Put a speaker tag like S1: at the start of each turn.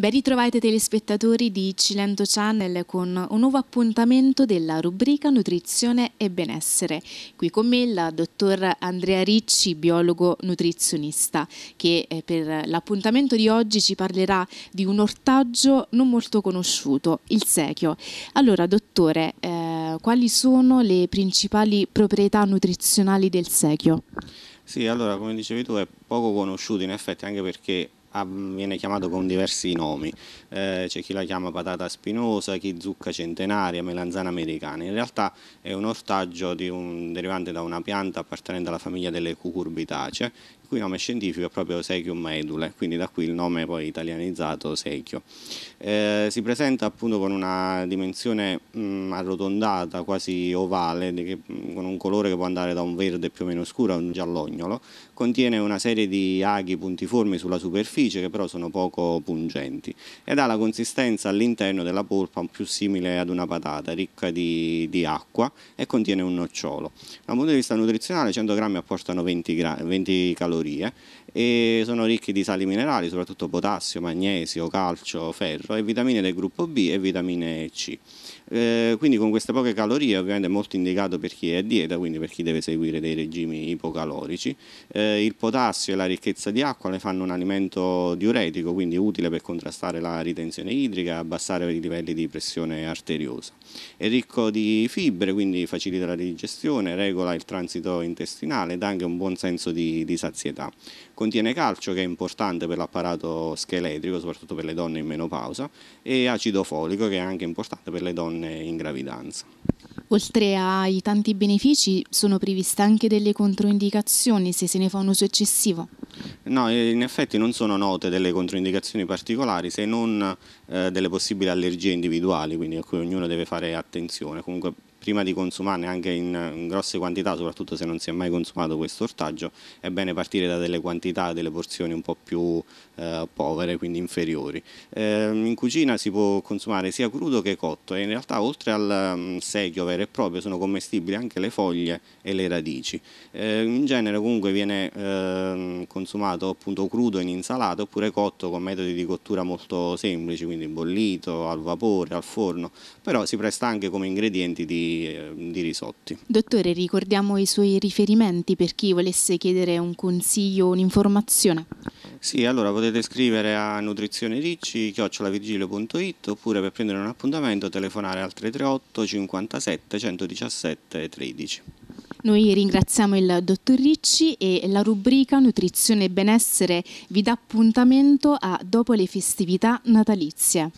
S1: Ben ritrovati telespettatori di Cilento Channel con un nuovo appuntamento della rubrica Nutrizione e Benessere. Qui con me il dottor Andrea Ricci, biologo nutrizionista, che eh, per l'appuntamento di oggi ci parlerà di un ortaggio non molto conosciuto, il secchio. Allora, dottore, eh, quali sono le principali proprietà nutrizionali del secchio?
S2: Sì, allora come dicevi tu è poco conosciuto in effetti anche perché Ah, viene chiamato con diversi nomi, eh, c'è chi la chiama patata spinosa, chi zucca centenaria, melanzana americana, in realtà è un ortaggio di un derivante da una pianta appartenente alla famiglia delle cucurbitacee cui nome scientifico è proprio Sechium medule, quindi da qui il nome poi italianizzato Sechio. Eh, si presenta appunto con una dimensione mh, mm, arrotondata, quasi ovale, che, mm, con un colore che può andare da un verde più o meno scuro a un giallognolo, contiene una serie di aghi puntiformi sulla superficie che però sono poco pungenti ed ha la consistenza all'interno della polpa più simile ad una patata, ricca di, di acqua e contiene un nocciolo. Dal punto di vista nutrizionale 100 grammi apportano 20, gra- 20 calorie calorie e sono ricchi di sali minerali, soprattutto potassio, magnesio, calcio, ferro e vitamine del gruppo B e vitamine C. Eh, quindi con queste poche calorie ovviamente è molto indicato per chi è a dieta, quindi per chi deve seguire dei regimi ipocalorici. Eh, il potassio e la ricchezza di acqua le fanno un alimento diuretico, quindi utile per contrastare la ritenzione idrica e abbassare i livelli di pressione arteriosa. È ricco di fibre, quindi facilita la digestione, regola il transito intestinale ed ha anche un buon senso di, di sazietà anzietà. Contiene calcio che è importante per l'apparato scheletrico, soprattutto per le donne in menopausa, e acido folico che è anche importante per le donne in gravidanza.
S1: Oltre ai tanti benefici sono previste anche delle controindicazioni se se ne fa un uso eccessivo?
S2: No, eh, in effetti non sono note delle controindicazioni particolari se non eh, delle possibili allergie individuali, quindi a cui ognuno deve fare attenzione. Comunque prima di consumarne anche in grosse quantità, soprattutto se non si è mai consumato questo ortaggio, è bene partire da delle quantità, delle porzioni un po' più eh, povere, quindi inferiori. Eh, in cucina si può consumare sia crudo che cotto e in realtà oltre al um, mm, secchio vero e proprio sono commestibili anche le foglie e le radici. Eh, in genere comunque viene ehm, consumato appunto crudo in insalata oppure cotto con metodi di cottura molto semplici, quindi bollito, al vapore, al forno, però si presta anche come ingredienti di Ehm, di, risotti.
S1: Dottore, ricordiamo i suoi riferimenti per chi volesse chiedere un consiglio, un'informazione?
S2: Sì, allora potete scrivere a nutrizionericci.it oppure per prendere un appuntamento telefonare al 338 57 117 13.
S1: Noi ringraziamo il dottor Ricci e la rubrica Nutrizione e Benessere vi dà appuntamento a dopo le festività natalizie.